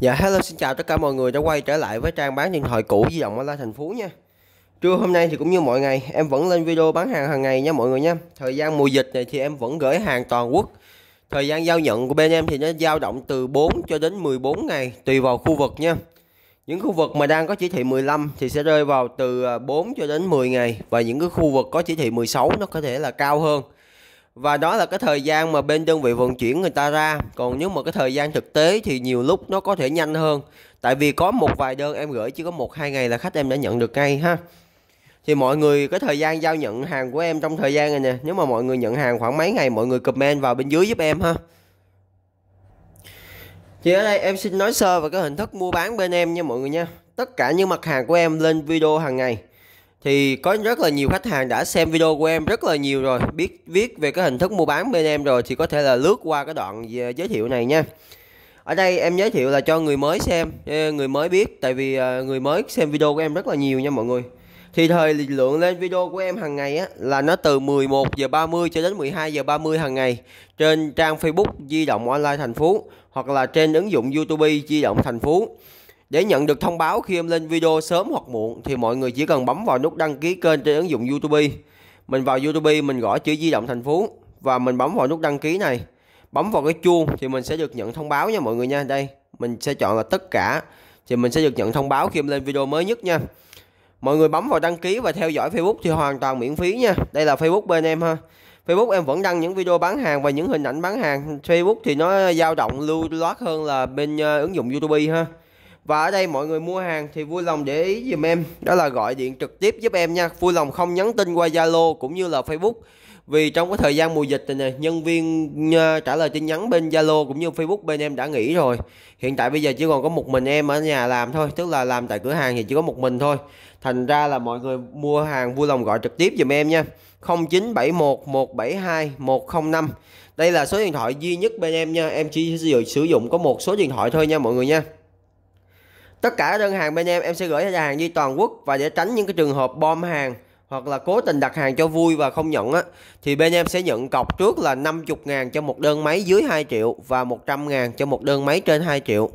Dạ hello xin chào tất cả mọi người đã quay trở lại với trang bán điện thoại cũ di động online thành Phú nha Trưa hôm nay thì cũng như mọi ngày em vẫn lên video bán hàng hàng ngày nha mọi người nha Thời gian mùa dịch này thì em vẫn gửi hàng toàn quốc Thời gian giao nhận của bên em thì nó dao động từ 4 cho đến 14 ngày tùy vào khu vực nha Những khu vực mà đang có chỉ thị 15 thì sẽ rơi vào từ 4 à, cho đến 10 ngày Và những cái khu vực có chỉ thị 16 nó có thể là cao hơn và đó là cái thời gian mà bên đơn vị vận chuyển người ta ra còn nếu mà cái thời gian thực tế thì nhiều lúc nó có thể nhanh hơn tại vì có một vài đơn em gửi chỉ có một hai ngày là khách em đã nhận được ngay ha thì mọi người cái thời gian giao nhận hàng của em trong thời gian này nè nếu mà mọi người nhận hàng khoảng mấy ngày mọi người comment vào bên dưới giúp em ha thì ở đây em xin nói sơ về cái hình thức mua bán bên em nha mọi người nha tất cả những mặt hàng của em lên video hàng ngày thì có rất là nhiều khách hàng đã xem video của em rất là nhiều rồi biết viết về cái hình thức mua bán bên em rồi thì có thể là lướt qua cái đoạn à, giới thiệu này nha ở đây em giới thiệu là cho người mới xem ờ, người mới biết tại vì à, người mới xem video của em rất là nhiều nha mọi người thì thời lượng lên video của em hàng ngày á là nó từ 11 giờ 30 cho đến 12 giờ 30 hàng ngày trên trang Facebook di động online thành phố hoặc là trên ứng dụng YouTube di động thành phố để nhận được thông báo khi em lên video sớm hoặc muộn thì mọi người chỉ cần bấm vào nút đăng ký kênh trên ứng dụng YouTube. Mình vào YouTube mình gõ chữ di động thành phố và mình bấm vào nút đăng ký này. Bấm vào cái chuông thì mình sẽ được nhận thông báo nha mọi người nha. Đây, mình sẽ chọn là tất cả thì mình sẽ được nhận thông báo khi em lên video mới nhất nha. Mọi người bấm vào đăng ký và theo dõi Facebook thì hoàn toàn miễn phí nha. Đây là Facebook bên em ha. Facebook em vẫn đăng những video bán hàng và những hình ảnh bán hàng. Facebook thì nó dao động lưu loát hơn là bên uh, ứng dụng YouTube ha và ở đây mọi người mua hàng thì vui lòng để ý dùm em đó là gọi điện trực tiếp giúp em nha vui lòng không nhắn tin qua Zalo cũng như là Facebook vì trong cái thời gian mùa dịch này, nhân viên ờ, trả lời tin nhắn bên Zalo cũng như Facebook bên em đã nghỉ rồi hiện tại bây giờ chỉ còn có một mình em ở nhà làm thôi tức là làm tại cửa hàng thì chỉ có một mình thôi thành ra là mọi người mua hàng vui lòng gọi trực tiếp dùm em nha 0971 172 105 đây là số điện thoại duy nhất bên em nha em chỉ sử dụng có một số điện thoại thôi nha mọi người nha tất cả đơn hàng bên em em sẽ gửi ra hàng đi toàn quốc và để tránh những cái trường hợp bom hàng hoặc là cố tình đặt hàng cho vui và không nhận á thì bên em sẽ nhận cọc trước là 50 ngàn cho một đơn máy dưới 2 triệu và 100 ngàn cho một đơn máy trên 2 triệu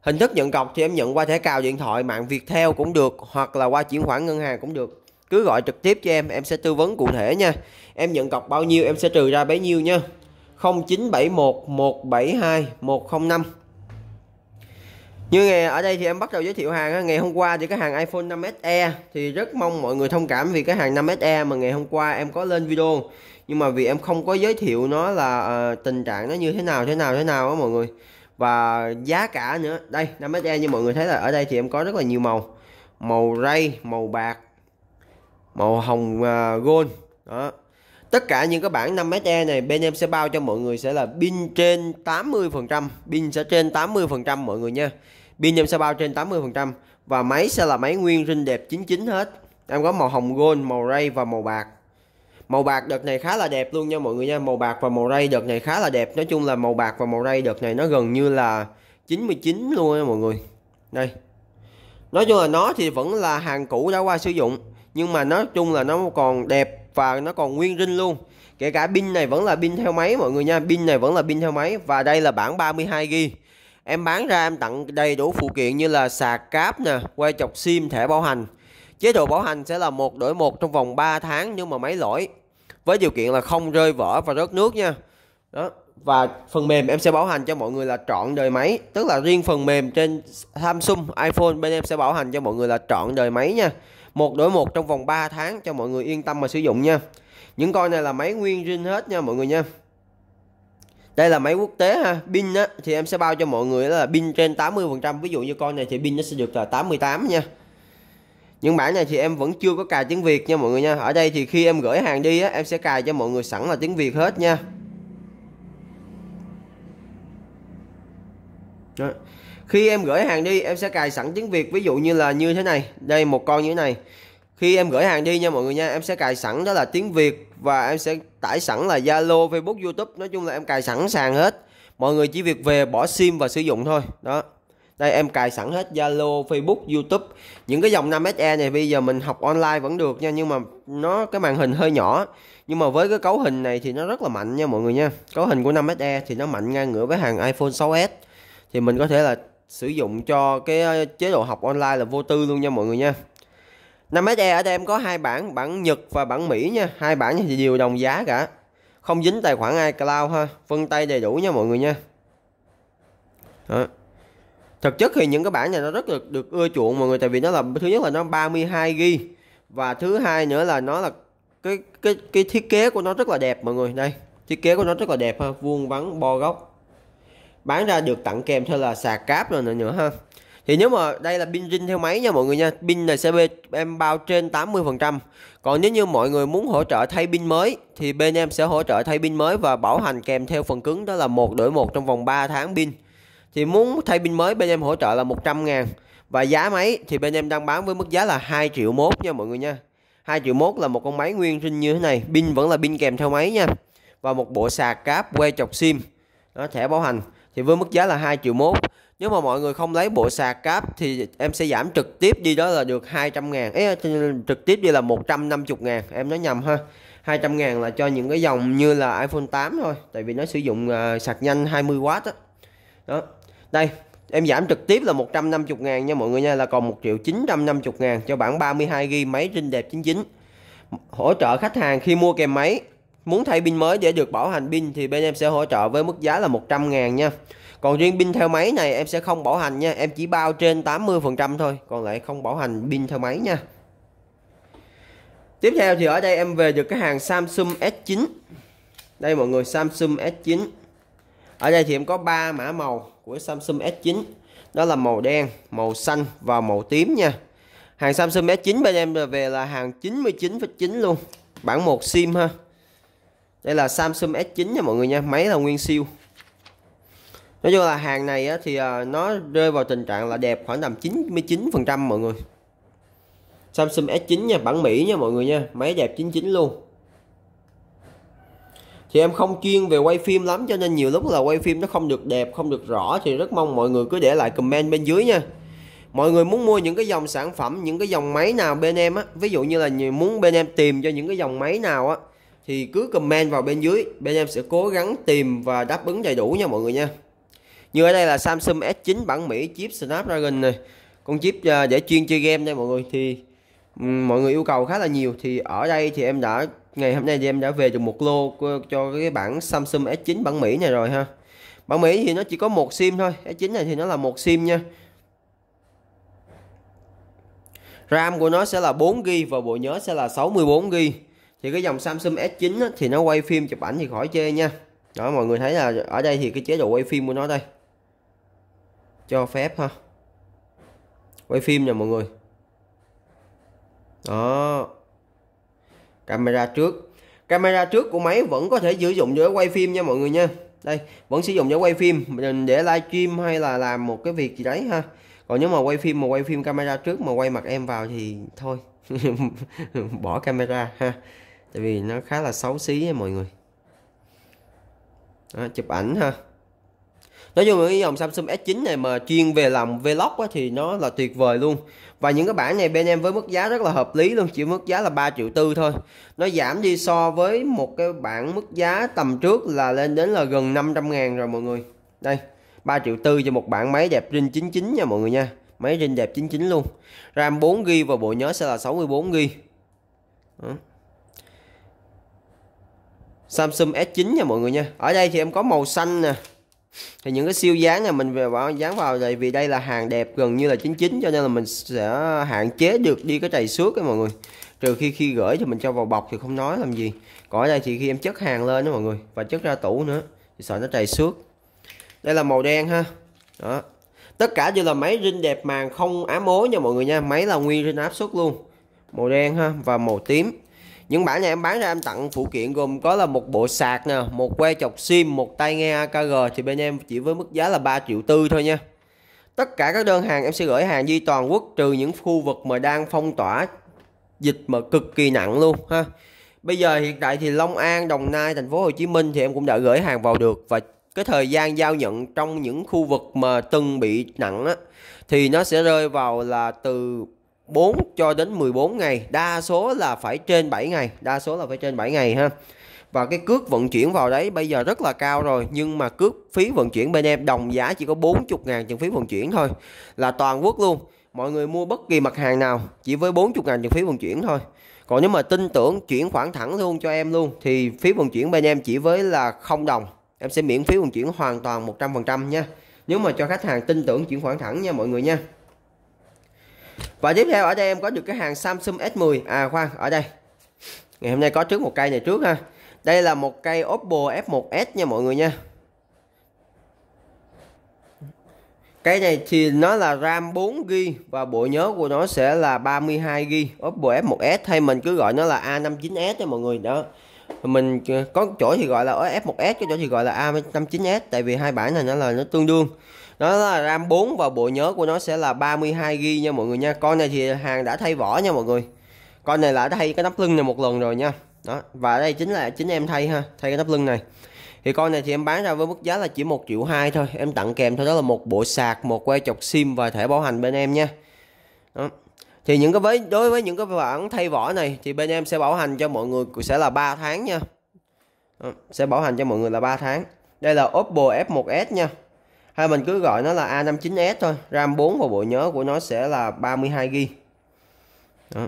hình thức nhận cọc thì em nhận qua thẻ cào điện thoại mạng Viettel cũng được hoặc là qua chuyển khoản ngân hàng cũng được cứ gọi trực tiếp cho em em sẽ tư vấn cụ thể nha em nhận cọc bao nhiêu em sẽ trừ ra bấy nhiêu nha 0971 172 105 như ngày ở đây thì em bắt đầu giới thiệu hàng ngày hôm qua thì cái hàng iPhone 5 SE thì rất mong mọi người thông cảm vì cái hàng 5 SE mà ngày hôm qua em có lên video nhưng mà vì em không có giới thiệu nó là uh, tình trạng nó như thế nào thế nào thế nào á mọi người và giá cả nữa đây 5 SE như mọi người thấy là ở đây thì em có rất là nhiều màu màu ray màu bạc màu hồng uh, gold đó tất cả những cái bản 5 SE này bên em sẽ bao cho mọi người sẽ là pin trên 80% pin sẽ trên 80% mọi người nha Pin nhôm sao bao trên 80% và máy sẽ là máy nguyên zin đẹp 99 hết. Em có màu hồng gold, màu ray và màu bạc. Màu bạc đợt này khá là đẹp luôn nha mọi người nha. Màu bạc và màu ray đợt này khá là đẹp. Nói chung là màu bạc và màu ray đợt này nó gần như là 99 luôn nha mọi người. Đây. Nói chung là nó thì vẫn là hàng cũ đã qua sử dụng. Nhưng mà nói chung là nó còn đẹp và nó còn nguyên rinh luôn. Kể cả pin này vẫn là pin theo máy mọi người nha. Pin này vẫn là pin theo máy. Và đây là bản 32GB. Em bán ra em tặng đầy đủ phụ kiện như là sạc cáp nè, quay chọc sim, thẻ bảo hành. Chế độ bảo hành sẽ là một đổi một trong vòng 3 tháng nếu mà máy lỗi. Với điều kiện là không rơi vỡ và rớt nước nha. Đó. Và phần mềm em sẽ bảo hành cho mọi người là trọn đời máy, tức là riêng phần mềm trên Samsung, iPhone bên em sẽ bảo hành cho mọi người là trọn đời máy nha. Một đổi một trong vòng 3 tháng cho mọi người yên tâm mà sử dụng nha. Những con này là máy nguyên zin hết nha mọi người nha đây là máy quốc tế ha pin á thì em sẽ bao cho mọi người là pin trên 80 phần trăm ví dụ như con này thì pin nó sẽ được là 88 nha nhưng bản này thì em vẫn chưa có cài tiếng Việt nha mọi người nha ở đây thì khi em gửi hàng đi á em sẽ cài cho mọi người sẵn là tiếng Việt hết nha Đó. khi em gửi hàng đi em sẽ cài sẵn tiếng Việt ví dụ như là như thế này đây một con như thế này khi em gửi hàng đi nha mọi người nha em sẽ cài sẵn đó là tiếng việt và em sẽ tải sẵn là zalo facebook youtube nói chung là em cài sẵn sàng hết mọi người chỉ việc về bỏ sim và sử dụng thôi đó đây em cài sẵn hết Zalo, Facebook, YouTube. Những cái dòng 5SE này bây giờ mình học online vẫn được nha nhưng mà nó cái màn hình hơi nhỏ. Nhưng mà với cái cấu hình này thì nó rất là mạnh nha mọi người nha. Cấu hình của 5SE thì nó mạnh ngang ngửa với hàng iPhone 6s. Thì mình có thể là sử dụng cho cái ờ, chế độ học online là vô tư luôn nha mọi người nha. 5SE ở đây em có hai bản, bản Nhật và bản Mỹ nha, hai bản thì đều đồng giá cả. Không dính tài khoản iCloud ha, vân tay đầy đủ nha mọi người nha. Đó. Thực chất thì những cái bản này nó rất là được, được ưa chuộng mọi người tại vì nó là thứ nhất là nó 32 GB và thứ hai nữa là nó là cái cái cái thiết kế của nó rất là đẹp mọi người. Đây, thiết kế của nó rất là đẹp ha, vuông vắn bo góc. Bán ra được tặng kèm theo là sạc cáp rồi nữa, nữa ha thì nếu mà đây là pin zin theo máy nha mọi người nha pin này sẽ em bao trên 80% còn nếu như mọi người muốn hỗ trợ thay pin mới thì bên em sẽ hỗ trợ thay pin mới và bảo hành kèm theo phần cứng đó là một đổi một trong vòng 3 tháng pin thì muốn thay pin mới bên em hỗ trợ là 100 ngàn và giá máy thì bên em đang bán với mức giá là 2 triệu mốt nha mọi người nha 2 triệu mốt là một con máy nguyên trinh như thế này pin vẫn là pin kèm theo máy nha và một bộ sạc cáp que chọc sim nó thẻ bảo hành thì với mức giá là 2 triệu mốt nếu mà mọi người không lấy bộ sạc cáp thì em sẽ giảm trực tiếp đi đó là được 200 ngàn Ê, trực tiếp đi là 150 ngàn em nói nhầm ha 200 ngàn là cho những cái dòng như là iPhone 8 thôi tại vì nó sử dụng uh, sạc nhanh 20W đó. đó đây em giảm trực tiếp là 150 ngàn nha mọi người nha là còn 1 triệu 950 ngàn cho bản 32GB máy trinh đẹp 99 hỗ trợ khách hàng khi mua kèm máy muốn thay pin mới để được bảo hành pin thì bên em sẽ hỗ trợ với mức giá là 100 ngàn nha còn riêng pin theo máy này em sẽ không bảo hành nha em chỉ bao trên 80% thôi còn lại không bảo hành pin theo máy nha tiếp theo thì ở đây em về được cái hàng Samsung S9 đây mọi người Samsung S9 ở đây thì em có 3 mã màu của Samsung S9 đó là màu đen màu xanh và màu tím nha hàng Samsung S9 bên em về là hàng 99,9 luôn bản một sim ha đây là Samsung S9 nha mọi người nha máy là nguyên siêu nói chung là hàng này á, thì à, nó rơi vào tình trạng là đẹp khoảng tầm 99 phần trăm mọi người Samsung S9 nha bản Mỹ nha mọi người nha máy đẹp 99 luôn thì em không chuyên về quay phim lắm cho nên nhiều lúc là quay phim nó không được đẹp không được rõ thì rất mong mọi người cứ để lại comment bên dưới nha mọi người muốn mua những cái dòng sản phẩm những cái dòng máy nào bên em á ví dụ như là muốn bên em tìm cho những cái dòng máy nào á thì cứ comment vào bên dưới bên em sẽ cố gắng tìm và đáp ứng đầy đủ nha mọi người nha như ở đây là Samsung S9 bản Mỹ chip Snapdragon này con chip để à, chuyên chơi game nha mọi người thì mọi người yêu cầu khá là nhiều thì ở đây thì em đã ngày hôm nay thì em đã về được một lô ờ, cho cái bản Samsung S9 bản Mỹ này rồi ha bản Mỹ thì nó chỉ có một sim thôi S9 này thì nó là một sim nha RAM của nó sẽ là 4GB và bộ nhớ sẽ là 64GB thì cái dòng Samsung S9 thì nó quay phim chụp ảnh thì khỏi chê nha đó mọi người thấy là ở đây thì cái chế độ quay phim của nó đây cho phép ha quay phim nha mọi người đó camera trước camera trước của máy vẫn có thể sử dụng để quay phim nha mọi người nha đây vẫn sử dụng để quay phim mình để livestream hay là làm một cái việc gì đấy ha còn nếu mà quay phim mà quay phim camera trước mà quay mặt em vào thì thôi bỏ camera ha tại vì nó khá là xấu xí nha mọi người đó, chụp ảnh ha nói chung là cái dòng Samsung S9 này mà chuyên về làm vlog á, thì nó là tuyệt vời luôn và những cái bản này bên em với mức giá rất là hợp lý luôn chỉ mức giá là 3 triệu tư thôi nó giảm đi so với một cái bản mức giá tầm trước là lên đến là gần 500 ngàn rồi mọi người đây 3 triệu tư cho một bản máy đẹp Rin 99 nha mọi người nha máy Rin đẹp 99 luôn RAM 4GB và bộ nhớ sẽ là 64GB Đó. Samsung S9 nha mọi người nha Ở đây thì em có màu xanh nè thì những cái siêu dán này mình về bảo dán vào tại vì đây là hàng đẹp gần như là chính chính cho nên là mình sẽ hạn chế được đi cái trầy xước ấy mọi người trừ khi khi gửi thì mình cho vào bọc thì không nói làm gì còn ở đây thì khi em chất hàng lên đó mọi người và chất ra tủ nữa thì sợ nó trầy xước đây là màu đen ha đó tất cả đều là máy rinh đẹp màng không ám mối nha mọi người nha máy là nguyên rinh áp suất luôn màu đen ha và màu tím những bản này em bán ra em tặng phụ kiện gồm có là một bộ sạc nè một que chọc sim một tai nghe AKG thì bên em chỉ với mức giá là 3 triệu tư thôi nha tất cả các đơn hàng em sẽ gửi hàng di toàn quốc trừ những khu vực mà đang phong tỏa dịch mà cực kỳ nặng luôn ha bây giờ hiện tại thì Long An Đồng Nai thành phố Hồ Chí Minh thì em cũng đã gửi hàng vào được và cái thời gian giao nhận trong những khu vực mà từng bị nặng á, thì nó sẽ rơi vào là từ 4 cho đến 14 ngày, đa số là phải trên 7 ngày, đa số là phải trên 7 ngày ha. Và cái cước vận chuyển vào đấy bây giờ rất là cao rồi Nhưng mà cước phí vận chuyển bên em đồng giá chỉ có 40 ngàn tiền phí vận chuyển thôi Là toàn quốc luôn Mọi người mua bất kỳ mặt hàng nào chỉ với 40 ngàn tiền phí vận chuyển thôi Còn nếu mà tin tưởng chuyển khoản thẳng luôn cho em luôn Thì phí vận chuyển bên em chỉ với là không đồng Em sẽ miễn phí vận chuyển hoàn toàn 100% nha Nếu mà cho khách hàng tin tưởng chuyển khoản thẳng nha mọi người nha và tiếp theo ở đây em có được cái hàng Samsung S10 à khoan ở đây ngày hôm nay có trước một cây này trước ha đây là một cây Oppo F1s nha mọi người nha Cái này thì nó là RAM 4GB và bộ nhớ của nó sẽ là 32GB Oppo F1s hay mình cứ gọi nó là A59s nha mọi người đó mình có chỗ thì gọi là F1s chỗ thì gọi là A59s tại vì hai bản này nó là nó tương đương nó là ram 4 và bộ nhớ của nó sẽ là 32 g nha mọi người nha con này thì hàng đã thay vỏ nha mọi người con này là thay cái nắp lưng này một lần rồi nha đó và đây chính là chính em thay ha thay cái nắp lưng này thì con này thì em bán ra với mức giá là chỉ một triệu hai thôi em tặng kèm thôi đó là một bộ sạc một que chọc sim và thẻ bảo hành bên em nha đó. thì những cái với đối với những cái bản thay vỏ này thì bên em sẽ bảo hành cho mọi người sẽ là 3 tháng nha đó. sẽ bảo hành cho mọi người là 3 tháng đây là Oppo F1s nha hay mình cứ gọi nó là A59s thôi RAM 4 và bộ nhớ của nó sẽ là 32GB Đó.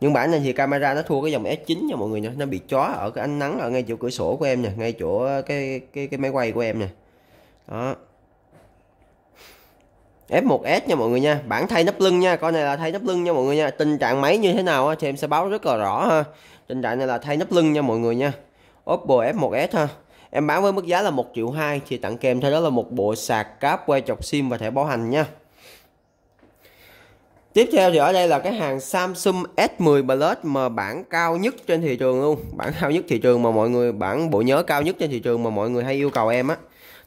nhưng bản này thì camera nó thua cái dòng S9 nha mọi người nha nó bị chó ở cái ánh nắng ở ngay chỗ cửa sổ của em nè ngay chỗ cái cái cái máy quay của em nè đó F1S nha mọi người nha Bản thay nắp lưng nha Con này là thay nắp lưng nha mọi người nha Tình trạng máy như thế nào thì em sẽ báo rất là rõ ha Tình trạng này là thay nắp lưng nha mọi người nha Oppo F1S ha Em bán với mức giá là 1 triệu 2 thì tặng kèm theo đó là một bộ sạc cáp quay chọc sim và thẻ bảo hành nha. Tiếp theo thì ở đây là cái hàng Samsung S10 Plus mà bản cao nhất trên thị trường luôn, bản cao nhất thị trường mà mọi người bản bộ nhớ cao nhất trên thị trường mà mọi người hay yêu cầu em á.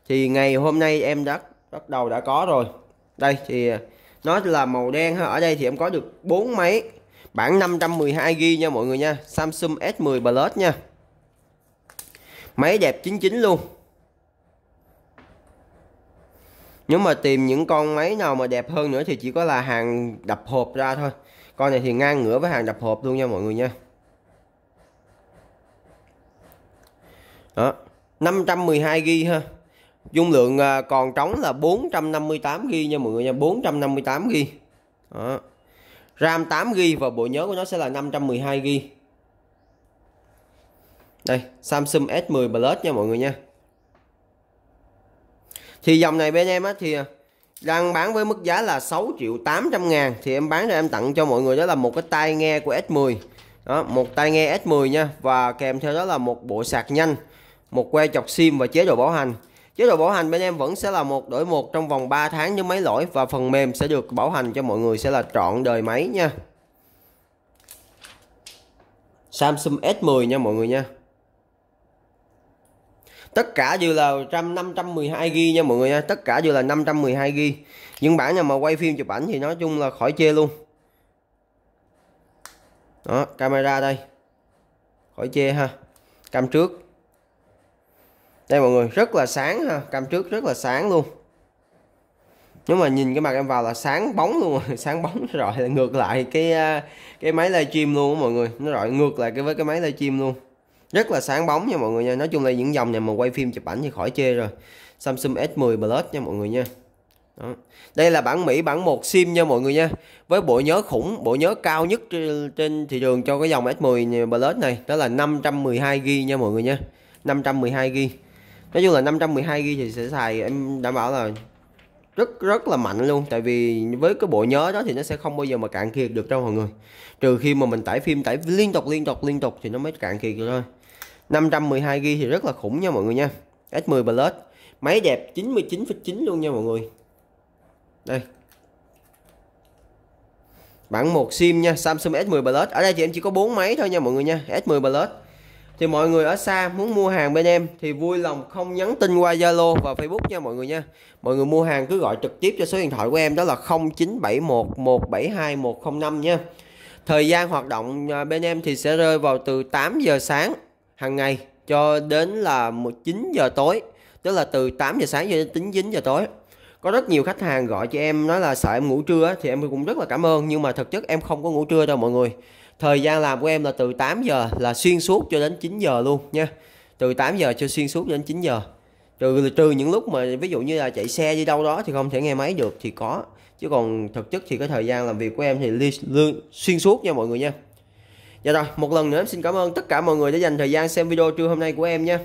Thì ngày hôm nay em đã bắt đầu đã có rồi. Đây thì nó là màu đen ha. Ở đây thì em có được bốn máy bản 512 GB nha mọi người nha, Samsung S10 Plus nha máy đẹp 99 luôn nếu mà tìm những con máy nào mà đẹp hơn nữa thì chỉ có là hàng đập hộp ra thôi con này thì ngang ngửa với hàng đập hộp luôn nha mọi người nha đó 512 g ha dung lượng à, còn trống là 458 g nha mọi người nha 458 g đó. RAM 8 g và bộ nhớ của nó sẽ là 512 g đây Samsung S10 Plus nha mọi người nha thì dòng này bên em á thì à, đang bán với mức giá là 6 triệu 800 ngàn thì em bán ra em tặng cho mọi người đó là một cái tai nghe của S10 đó một tai nghe S10 nha và kèm theo đó là một bộ sạc nhanh một que chọc sim và chế độ bảo hành chế độ bảo hành bên em vẫn sẽ là một đổi một trong vòng 3 tháng nếu máy lỗi và phần mềm sẽ được bảo hành cho mọi người sẽ là trọn đời máy nha Samsung S10 nha mọi người nha tất cả đều là trăm 512 g nha mọi người nha tất cả đều là 512 g nhưng bản nào mà quay phim chụp ảnh thì nói chung là khỏi chê luôn đó camera đây khỏi chê ha cam trước đây mọi người rất là sáng ha cam trước rất là sáng luôn nếu mà nhìn cái mặt em vào là sáng bóng luôn rồi sáng bóng rồi ngược lại cái à, cái máy livestream luôn á mọi người nó rồi ngược lại cái với cái máy livestream luôn rất là sáng bóng nha mọi người nha nói chung là những dòng này mà quay phim chụp ảnh thì khỏi chê rồi Samsung S10 Plus nha mọi người nha đó. Đây là bản Mỹ bản 1 sim nha mọi người nha Với bộ nhớ khủng, bộ nhớ cao nhất trên thị trường cho cái dòng S10 Plus này Đó là 512GB nha mọi người nha 512GB Nói chung là 512GB thì sẽ xài em đảm bảo là rất rất là mạnh luôn tại vì với cái bộ nhớ đó thì nó sẽ không bao giờ mà cạn kiệt được đâu mọi người trừ khi mà mình tải phim tải liên tục liên tục liên tục thì nó mới cạn kiệt được thôi 512GB thì rất là khủng nha mọi người nha S10 Plus máy đẹp 99,9 luôn nha mọi người đây bản một sim nha Samsung S10 Plus ở đây thì em chỉ có 4 máy thôi nha mọi người nha S10 Plus thì mọi người ở xa muốn mua hàng bên em thì vui lòng không nhắn tin qua Zalo và Facebook nha mọi người nha mọi người mua hàng cứ gọi trực tiếp cho số điện thoại của em đó là 0971 172 105 nha thời gian hoạt động à, bên em thì sẽ rơi vào từ 8 giờ sáng hàng ngày cho đến là 9 giờ tối tức là từ 8 giờ sáng cho đến 9 9 giờ tối có rất nhiều khách hàng gọi cho em nói là sợ em ngủ trưa thì em cũng rất là cảm ơn nhưng mà thực chất em không có ngủ trưa đâu mọi người thời gian làm của em là từ 8 giờ là xuyên suốt cho đến 9 giờ luôn nha từ 8 giờ cho xuyên suốt đến 9 giờ trừ trừ những lúc mà ví dụ như là chạy xe đi đâu đó thì không thể nghe máy được thì có chứ còn thực chất thì cái thời gian làm việc của em thì li, li, xuyên suốt nha mọi người nha Dạ rồi, một lần nữa em xin cảm ơn tất cả mọi người đã dành thời gian xem video trưa hôm nay của em nha.